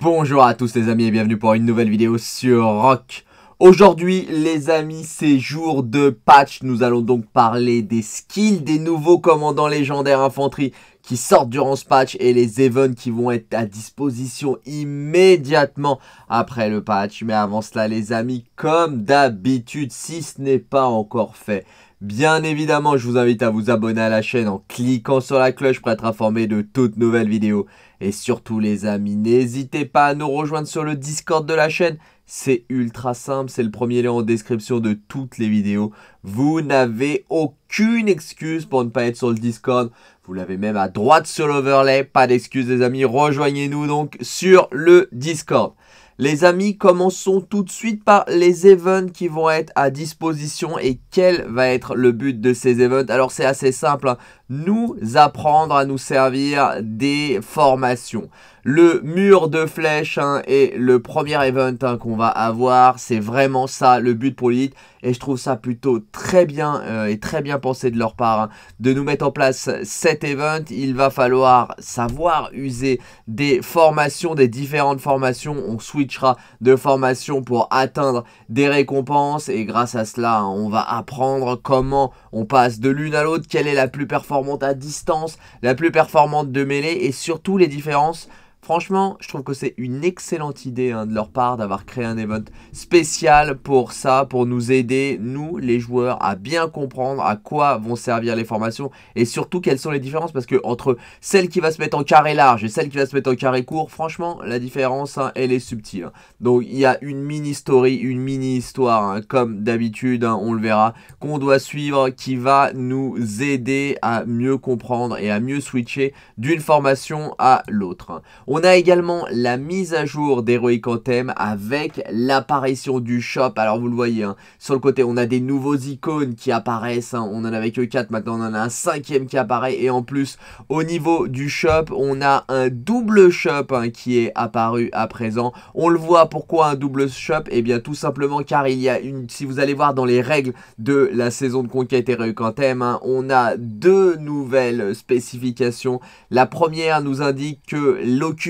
Bonjour à tous les amis et bienvenue pour une nouvelle vidéo sur Rock. Aujourd'hui les amis c'est jour de patch, nous allons donc parler des skills des nouveaux commandants légendaires infanterie qui sortent durant ce patch et les events qui vont être à disposition immédiatement après le patch. Mais avant cela, les amis, comme d'habitude, si ce n'est pas encore fait, Bien évidemment, je vous invite à vous abonner à la chaîne en cliquant sur la cloche pour être informé de toutes nouvelles vidéos. Et surtout les amis, n'hésitez pas à nous rejoindre sur le Discord de la chaîne. C'est ultra simple, c'est le premier lien en description de toutes les vidéos. Vous n'avez aucune excuse pour ne pas être sur le Discord. Vous l'avez même à droite sur l'overlay. Pas d'excuse les amis, rejoignez-nous donc sur le Discord. Les amis, commençons tout de suite par les events qui vont être à disposition et quel va être le but de ces events. Alors c'est assez simple, hein nous apprendre à nous servir des formations. Le mur de flèche hein, est le premier event hein, qu'on va avoir. C'est vraiment ça le but pour l'élite. Et je trouve ça plutôt très bien euh, et très bien pensé de leur part hein, de nous mettre en place cet event. Il va falloir savoir user des formations, des différentes formations. On switchera de formation pour atteindre des récompenses. Et grâce à cela, on va apprendre comment on passe de l'une à l'autre, quelle est la plus performante Monte à distance, la plus performante de mêlée et surtout les différences Franchement, je trouve que c'est une excellente idée hein, de leur part d'avoir créé un event spécial pour ça, pour nous aider, nous les joueurs, à bien comprendre à quoi vont servir les formations et surtout quelles sont les différences parce que entre celle qui va se mettre en carré large et celle qui va se mettre en carré court, franchement, la différence, hein, elle est subtile. Hein. Donc il y a une mini story, une mini histoire, comme d'habitude, on le verra, qu'on doit suivre, qui va nous aider à mieux comprendre et à mieux switcher d'une formation à l'autre. On a également la mise à jour d'Heroic Anthem avec l'apparition du shop. Alors vous le voyez, hein, sur le côté on a des nouveaux icônes qui apparaissent. Hein. On en avait que 4, maintenant on en a un cinquième qui apparaît. Et en plus, au niveau du shop, on a un double shop hein, qui est apparu à présent. On le voit, pourquoi un double shop Eh bien tout simplement car il y a une... Si vous allez voir dans les règles de la saison de conquête Heroic Anthem, on a deux nouvelles spécifications. La première nous indique que l'occupation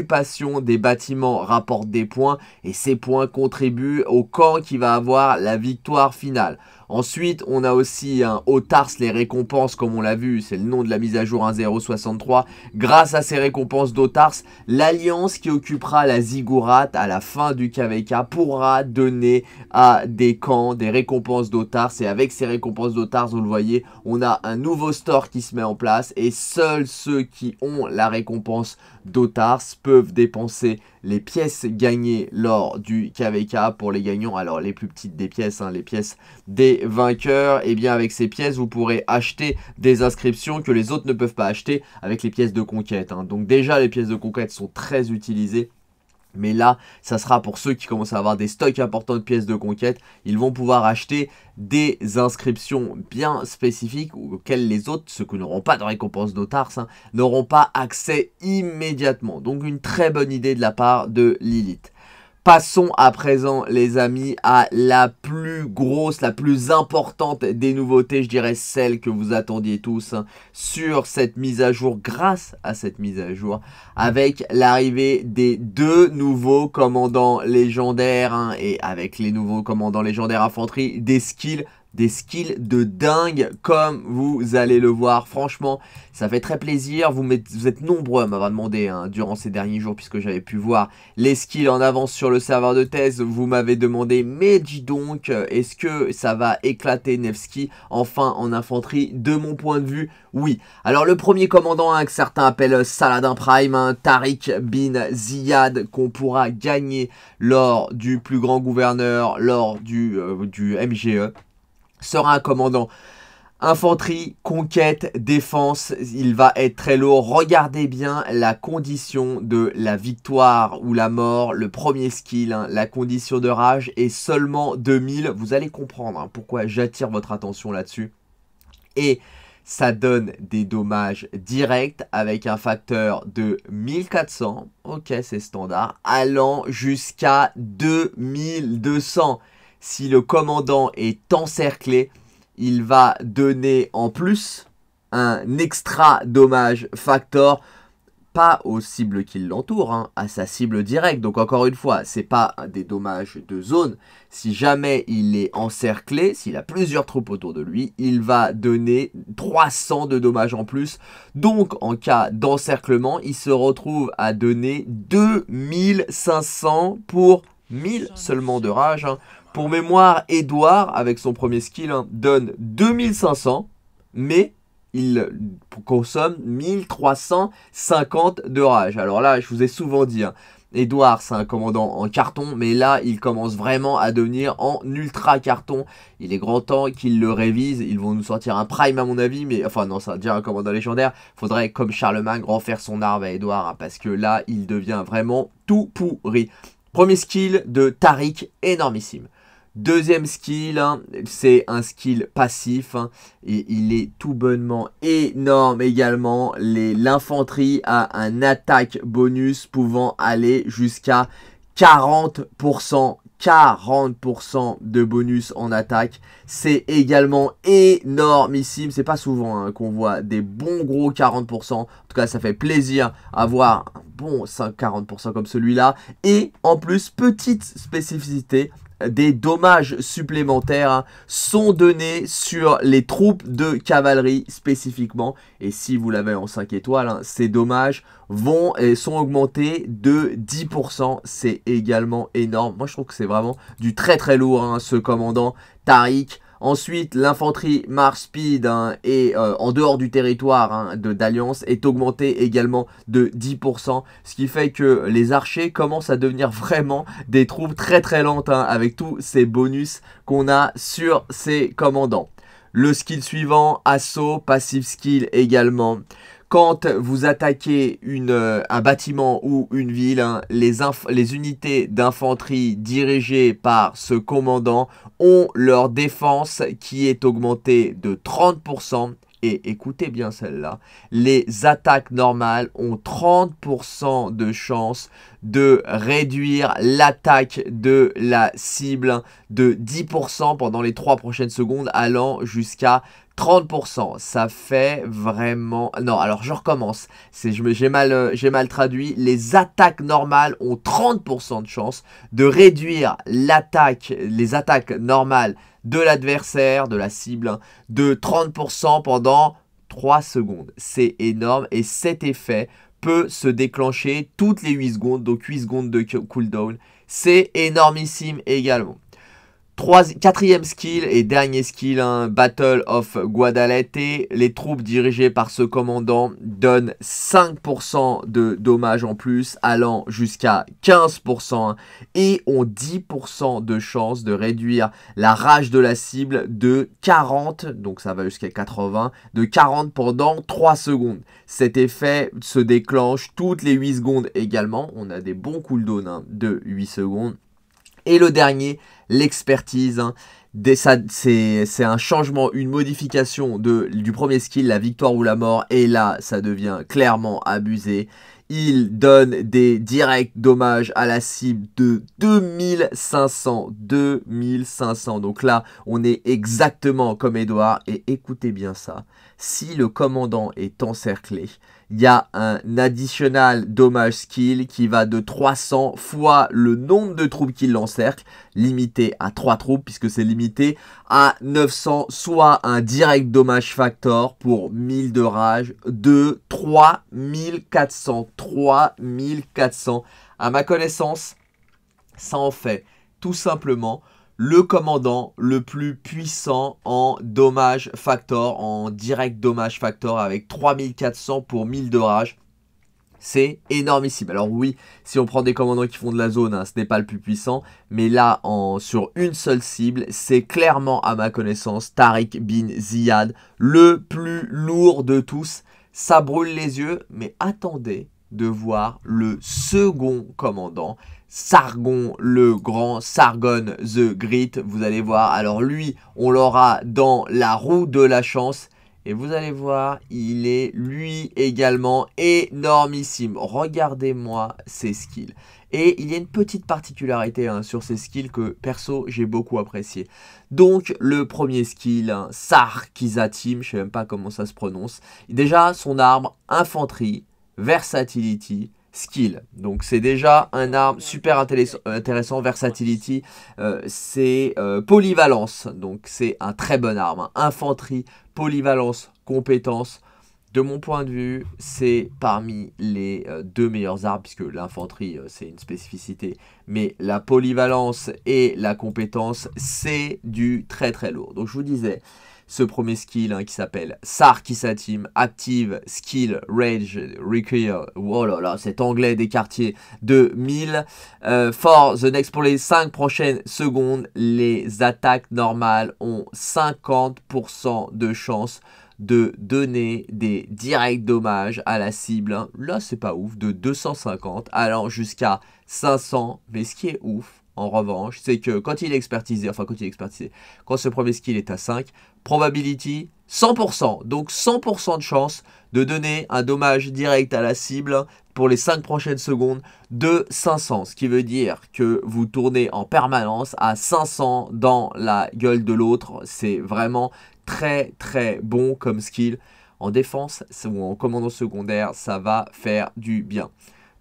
des bâtiments rapporte des points et ces points contribuent au camp qui va avoir la victoire finale. Ensuite, on a aussi un Otars les récompenses, comme on l'a vu, c'est le nom de la mise à jour 1.0.63. Grâce à ces récompenses d'Otars, l'alliance qui occupera la Ziggurat à la fin du KVK pourra donner à des camps des récompenses d'Otars. Et avec ces récompenses d'Otars, vous le voyez, on a un nouveau store qui se met en place et seuls ceux qui ont la récompense d'Otars peuvent dépenser les pièces gagnées lors du KVK pour les gagnants. Alors les plus petites des pièces, hein, les pièces des vainqueurs. Et eh bien avec ces pièces, vous pourrez acheter des inscriptions que les autres ne peuvent pas acheter avec les pièces de conquête. Hein. Donc déjà les pièces de conquête sont très utilisées mais là, ça sera pour ceux qui commencent à avoir des stocks importants de pièces de conquête. Ils vont pouvoir acheter des inscriptions bien spécifiques auxquelles les autres, ceux qui n'auront pas de récompense d'Otars, hein, n'auront pas accès immédiatement. Donc une très bonne idée de la part de Lilith. Passons à présent, les amis, à la plus grosse, la plus importante des nouveautés, je dirais celle que vous attendiez tous hein, sur cette mise à jour, grâce à cette mise à jour, avec l'arrivée des deux nouveaux commandants légendaires hein, et avec les nouveaux commandants légendaires infanterie, des skills des skills de dingue comme vous allez le voir. Franchement, ça fait très plaisir. Vous, êtes nombreux à m'avoir demandé hein, durant ces derniers jours puisque j'avais pu voir les skills en avance sur le serveur de thèse. Vous m'avez demandé mais dis donc, est-ce que ça va éclater Nevsky enfin en infanterie De mon point de vue, oui. Alors le premier commandant hein, que certains appellent Saladin Prime, hein, Tariq bin Ziyad, qu'on pourra gagner lors du plus grand gouverneur, lors du, euh, du MGE sera un commandant. Infanterie, conquête, défense, il va être très lourd. Regardez bien la condition de la victoire ou la mort, le premier skill, hein, la condition de rage est seulement 2000. Vous allez comprendre hein, pourquoi j'attire votre attention là-dessus. Et ça donne des dommages directs avec un facteur de 1400, ok c'est standard, allant jusqu'à 2200 si le commandant est encerclé, il va donner en plus un extra dommage factor pas aux cibles qui l'entourent, hein, à sa cible directe. Donc encore une fois, ce n'est pas des dommages de zone. Si jamais il est encerclé, s'il a plusieurs troupes autour de lui, il va donner 300 de dommages en plus. Donc en cas d'encerclement, il se retrouve à donner 2500 pour 1000 seulement de rage. Hein. Pour mémoire, Edouard, avec son premier skill, hein, donne 2500, mais il consomme 1350 de rage. Alors là, je vous ai souvent dit, Edouard, hein, c'est un commandant en carton, mais là, il commence vraiment à devenir en ultra carton. Il est grand temps qu'il le révise. Ils vont nous sortir un prime, à mon avis, mais enfin, non, ça déjà un commandant légendaire. Faudrait, comme Charlemagne, refaire son arbre à Edouard, hein, parce que là, il devient vraiment tout pourri. Premier skill de Tariq, énormissime. Deuxième skill, hein, c'est un skill passif. Hein. et il est tout bonnement énorme également. L'infanterie a un attaque bonus pouvant aller jusqu'à 40%. 40% de bonus en attaque. C'est également énormissime. C'est pas souvent hein, qu'on voit des bons gros 40%. En tout cas, ça fait plaisir à voir un bon 40% comme celui-là. Et en plus, petite spécificité, des dommages supplémentaires hein, sont donnés sur les troupes de cavalerie spécifiquement. Et si vous l'avez en 5 étoiles, hein, ces dommages vont et sont augmentés de 10%. C'est également énorme. Moi, je trouve que c'est vraiment du très très lourd, hein, ce commandant Tariq. Ensuite, l'infanterie Marspeed speed hein, et euh, en dehors du territoire hein, d'Alliance est augmentée également de 10%, ce qui fait que les archers commencent à devenir vraiment des troupes très très lentes hein, avec tous ces bonus qu'on a sur ces commandants. Le skill suivant, assaut, passive skill également. Quand vous attaquez une, euh, un bâtiment ou une ville, hein, les, les unités d'infanterie dirigées par ce commandant ont leur défense qui est augmentée de 30% et écoutez bien celle-là, les attaques normales ont 30% de chance de réduire l'attaque de la cible de 10% pendant les 3 prochaines secondes allant jusqu'à 30%, ça fait vraiment... Non, alors je recommence. J'ai mal, euh, mal traduit. Les attaques normales ont 30% de chance de réduire l'attaque, les attaques normales de l'adversaire, de la cible, hein, de 30% pendant 3 secondes. C'est énorme et cet effet peut se déclencher toutes les 8 secondes, donc 8 secondes de cooldown. C'est énormissime également quatrième skill et dernier skill, hein, Battle of Guadalete. Les troupes dirigées par ce commandant donnent 5% de dommages en plus, allant jusqu'à 15%, hein, et ont 10% de chance de réduire la rage de la cible de 40, donc ça va jusqu'à 80, de 40 pendant 3 secondes. Cet effet se déclenche toutes les 8 secondes également. On a des bons cooldowns hein, de 8 secondes. Et le dernier, l'expertise. Hein. C'est un changement, une modification de, du premier skill, la victoire ou la mort. Et là, ça devient clairement abusé. Il donne des directs dommages à la cible de 2500. 2500. Donc là, on est exactement comme Edouard. Et écoutez bien ça si le commandant est encerclé, il y a un additional dommage skill qui va de 300 fois le nombre de troupes qui l'encerclent, limité à 3 troupes puisque c'est limité à 900, soit un direct dommage factor pour 1000 de rage de 3400, 3400. À ma connaissance, ça en fait tout simplement le commandant le plus puissant en dommage factor, en direct dommage factor avec 3400 pour 1000 de rage. C'est énormissime. Alors oui, si on prend des commandants qui font de la zone, hein, ce n'est pas le plus puissant. Mais là, en, sur une seule cible, c'est clairement, à ma connaissance, Tariq bin Ziyad, le plus lourd de tous. Ça brûle les yeux, mais attendez de voir le second commandant. Sargon le Grand, Sargon the Great, vous allez voir. Alors lui, on l'aura dans la roue de la chance. Et vous allez voir, il est lui également énormissime. Regardez-moi ses skills. Et il y a une petite particularité hein, sur ses skills que perso j'ai beaucoup apprécié. Donc le premier skill, hein, Sarkizatim, je sais même pas comment ça se prononce. Déjà son arbre, infanterie, versatility, skill. Donc c'est déjà un arme super intéressant, versatility, euh, c'est euh, polyvalence. Donc c'est un très bon arme. Infanterie, polyvalence, compétence. De mon point de vue, c'est parmi les euh, deux meilleures armes, puisque l'infanterie, c'est une spécificité, mais la polyvalence et la compétence, c'est du très très lourd. Donc je vous disais, ce premier skill hein, qui s'appelle Sarkisatim, Active Skill Rage Require, oh là là, cet anglais des quartiers de 1000. Euh, for the next, pour les 5 prochaines secondes, les attaques normales ont 50% de chance de donner des directs dommages à la cible. Hein. Là, c'est pas ouf, de 250 allant jusqu'à 500. Mais ce qui est ouf, en revanche, c'est que quand il est expertisé, enfin quand il est expertisé, quand ce premier skill est à 5, probability 100%, donc 100% de chance de donner un dommage direct à la cible pour les 5 prochaines secondes de 500, ce qui veut dire que vous tournez en permanence à 500 dans la gueule de l'autre, c'est vraiment très très bon comme skill. En défense ou en commandant secondaire, ça va faire du bien.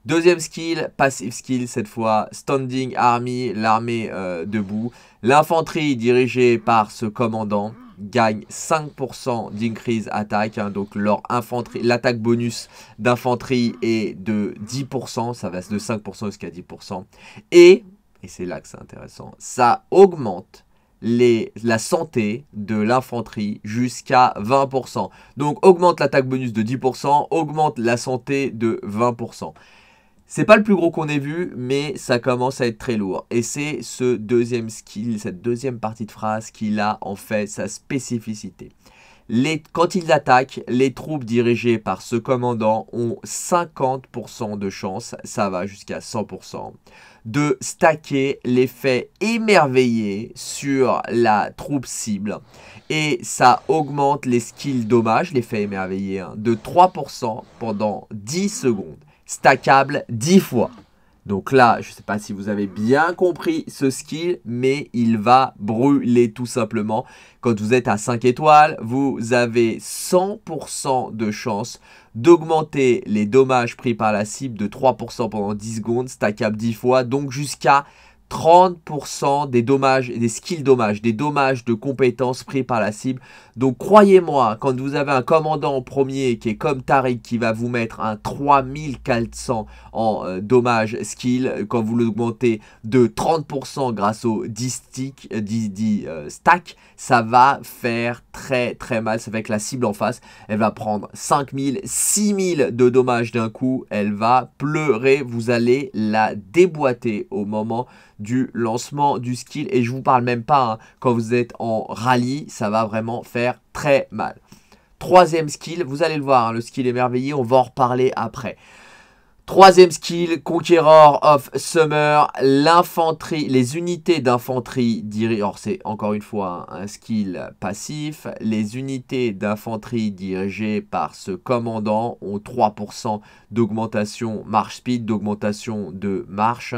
Deuxième skill, passive skill cette fois, Standing Army, l'armée euh, debout. L'infanterie dirigée par ce commandant gagne 5% d'increase attaque. Hein. donc leur infanterie, l'attaque bonus d'infanterie est de 10%. Ça va de 5% jusqu'à 10%. Et, et c'est là que c'est intéressant, ça augmente la santé de l'infanterie jusqu'à 20%. Donc augmente l'attaque bonus de 10%, augmente la santé de 20%. C'est pas le plus gros qu'on ait vu, mais ça commence à être très lourd. Et c'est ce deuxième skill, cette deuxième partie de phrase qui a en fait sa spécificité. Les, quand ils attaquent, les troupes dirigées par ce commandant ont 50% de chance, ça va jusqu'à 100%, de stacker l'effet émerveillé sur la troupe cible. Et ça augmente les skills dommages, l'effet émerveillé, hein, de 3% pendant 10 secondes stackable 10 fois. Donc là, je ne sais pas si vous avez bien compris ce skill, mais il va brûler tout simplement. Quand vous êtes à 5 étoiles, vous avez 100% de chance d'augmenter les dommages pris par la cible de 3% pendant 10 secondes, stackable 10 fois, donc jusqu'à 30% des dommages, des skills dommages, des dommages de compétences pris par la cible. Donc croyez-moi, quand vous avez un commandant en premier qui est comme Tariq qui va vous mettre un 3400 en euh, dommages skill, quand vous l'augmentez de 30% grâce au 10, stick, 10, 10 ça va faire très très mal. Ça la cible en face, elle va prendre 5000, 6000 de dommages d'un coup, elle va pleurer, vous allez la déboîter au moment du lancement du skill. Et je vous parle même pas, hein, quand vous êtes en rallye, ça va vraiment faire très mal. Troisième skill, vous allez le voir, hein, le skill émerveillé, on va en reparler après. Troisième skill, Conqueror of Summer, l'infanterie, les unités d'infanterie Or, c'est encore une fois hein, un skill passif, les unités d'infanterie dirigées par ce commandant ont 3% d'augmentation marche speed, d'augmentation de marche,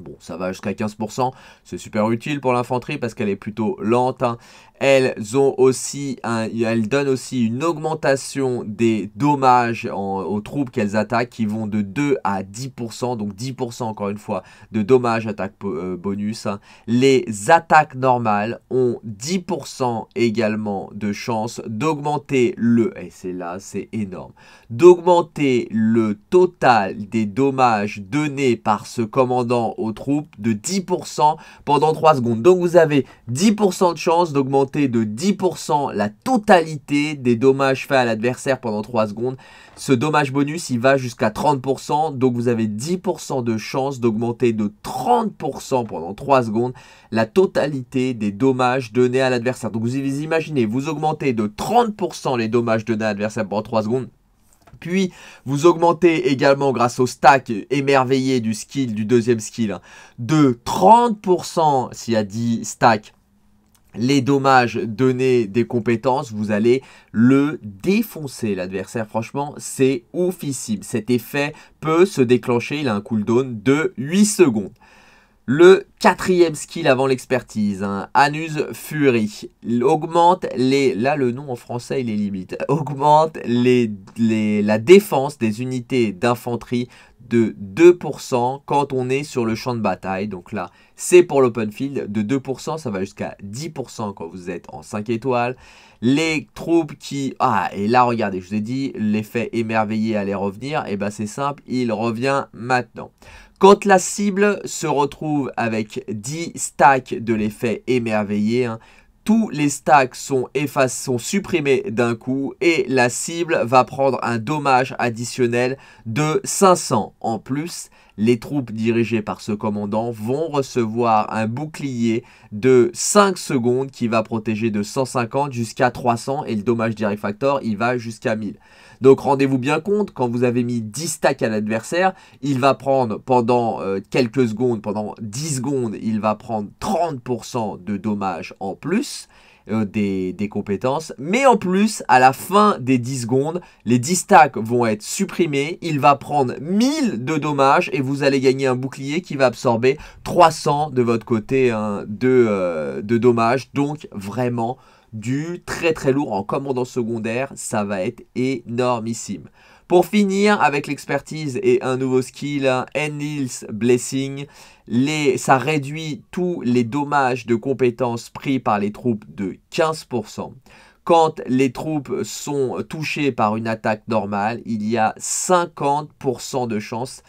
Bon, ça va jusqu'à 15%. C'est super utile pour l'infanterie parce qu'elle est plutôt lente. Hein. Elles, ont aussi un, elles donnent aussi une augmentation des dommages aux troupes qu'elles attaquent qui vont de 2 à 10%. Donc 10% encore une fois de dommages attaque euh, bonus. Hein. Les attaques normales ont 10% également de chance d'augmenter le... Et c'est là, c'est énorme. D'augmenter le total des dommages donnés par ce commandant au troupes de 10% pendant 3 secondes. Donc vous avez 10% de chance d'augmenter de 10% la totalité des dommages faits à l'adversaire pendant 3 secondes. Ce dommage bonus, il va jusqu'à 30%, donc vous avez 10% de chance d'augmenter de 30% pendant 3 secondes la totalité des dommages donnés à l'adversaire. Donc vous imaginez, vous augmentez de 30% les dommages donnés à l'adversaire pendant 3 secondes. Puis, vous augmentez également grâce au stack émerveillé du skill, du deuxième skill, hein, de 30% s'il y a 10 stack, les dommages donnés des compétences, vous allez le défoncer l'adversaire. Franchement, c'est oufissime. Cet effet peut se déclencher, il a un cooldown de 8 secondes. Le quatrième skill avant l'expertise, hein. Anus Fury, augmente les... Là, le nom en français, il est limite. Augmente les, les, la défense des unités d'infanterie de 2% quand on est sur le champ de bataille. Donc là, c'est pour l'open field. De 2%, ça va jusqu'à 10% quand vous êtes en 5 étoiles. Les troupes qui... Ah, et là, regardez, je vous ai dit, l'effet émerveillé allait revenir. Et bien, c'est simple, il revient maintenant. Quand la cible se retrouve avec 10 stacks de l'effet émerveillé, hein, tous les stacks sont, effacés, sont supprimés d'un coup et la cible va prendre un dommage additionnel de 500. En plus, les troupes dirigées par ce commandant vont recevoir un bouclier de 5 secondes qui va protéger de 150 jusqu'à 300 et le dommage direct factor il va jusqu'à 1000. Donc rendez-vous bien compte, quand vous avez mis 10 stacks à l'adversaire, il va prendre pendant euh, quelques secondes, pendant 10 secondes, il va prendre 30% de dommage en plus euh, des, compétences. Mais en plus, à la fin des 10 secondes, les 10 stacks vont être supprimés. Il va prendre 1000 de dommages et vous allez gagner un bouclier qui va absorber 300 de votre côté hein, de, euh, de dommages. Donc vraiment du très très lourd en commandant secondaire. Ça va être énormissime. Pour finir, avec l'expertise et un nouveau skill, Enil's hein, Blessing, ça réduit tous les dommages de compétences pris par les troupes de 15%. Quand les troupes sont touchées par une attaque normale, il y a 50% de chance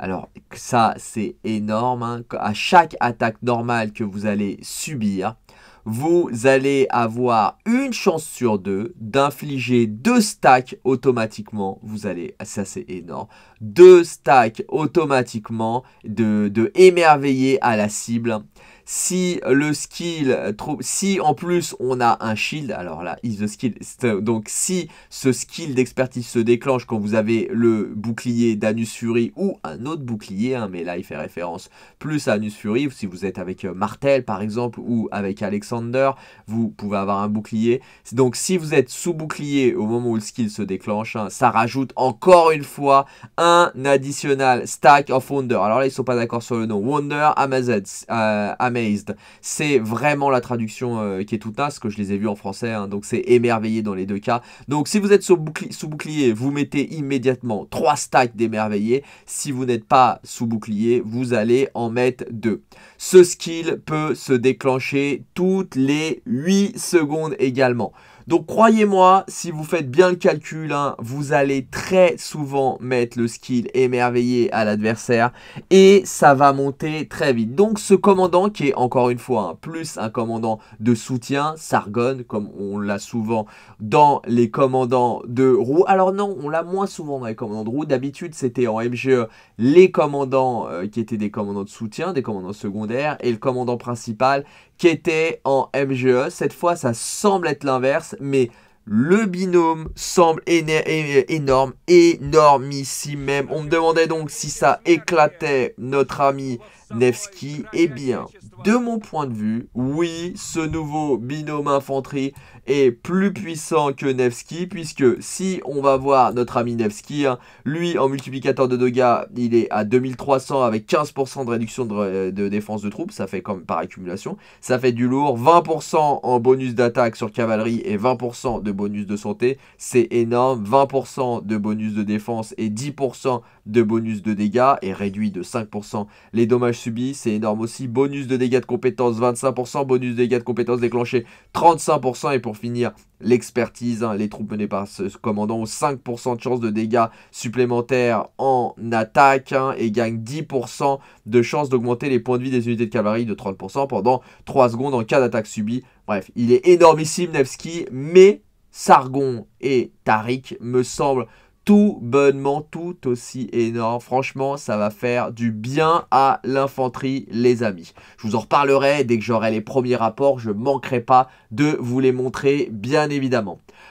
alors ça, c'est énorme. Hein, à chaque attaque normale que vous allez subir, vous allez avoir une chance sur deux d'infliger deux stacks automatiquement. Vous allez, ça c'est énorme, deux stacks automatiquement de, de émerveiller à la cible. Si le skill, si en plus on a un shield, alors là, is the skill. Euh, donc si ce skill d'expertise se déclenche quand vous avez le bouclier d'Anus Fury ou un autre bouclier, hein, mais là il fait référence plus à Anus Fury, si vous êtes avec euh, Martel par exemple ou avec Alexander, vous pouvez avoir un bouclier. Donc si vous êtes sous bouclier au moment où le skill se déclenche, hein, ça rajoute encore une fois un additional stack of Wonder. Alors là ils sont pas d'accord sur le nom. Wonder, Amazon, euh, c'est vraiment la traduction euh, qui est tout ce que je les ai vus en français, hein, donc c'est émerveillé dans les deux cas. Donc si vous êtes sous, bouclier, sous bouclier vous mettez immédiatement 3 stacks d'émerveillé. Si vous n'êtes pas sous bouclier, vous allez en mettre 2. Ce skill peut se déclencher toutes les 8 secondes également. Donc croyez-moi, si vous faites bien le calcul, hein, vous allez très souvent mettre le skill émerveillé à l'adversaire et ça va monter très vite. Donc ce commandant qui est encore une fois plus un commandant de soutien, Sargon, comme on l'a souvent dans les commandants de roue. Alors non, on l'a moins souvent dans les commandants de roue. D'habitude, c'était en MGE les commandants euh, qui étaient des commandants de soutien, des commandants secondaires et le commandant principal qui était en MGE. Cette fois, ça semble être l'inverse, mais le binôme semble énorme, énormissime même. On me demandait donc si ça éclatait notre ami Nevsky. Eh bien, de mon point de vue, oui, ce nouveau binôme infanterie est plus puissant que Nevsky, puisque si on va voir notre ami Nevsky, hein, lui en multiplicateur de dégâts, il est à 2300 avec 15% de réduction euh, de, défense de troupes, ça fait comme par accumulation, ça fait du lourd, 20% en bonus d'attaque sur cavalerie et 20% de bonus de santé. C'est énorme, 20% de bonus de défense et 10% de bonus de dégâts et réduit de 5% les dommages subis. C'est énorme aussi, bonus de dégâts de compétences 25%, bonus de dégâts de compétences déclenchés 35% et pour finir l'expertise, hein, les troupes menées par ce commandant ont 5% de chance de dégâts supplémentaires en attaque hein, et gagnent 10% de chance d'augmenter les points de vie des unités de cavalerie de 30% pendant 3 secondes en cas d'attaque subie. Bref, il est énormissime Nevsky, mais Sargon et Tariq me semblent tout bonnement tout aussi énormes, Franchement, ça va faire du bien à l'infanterie, les amis. Je vous en reparlerai dès que j'aurai les premiers rapports. Je manquerai pas de vous les montrer, bien évidemment.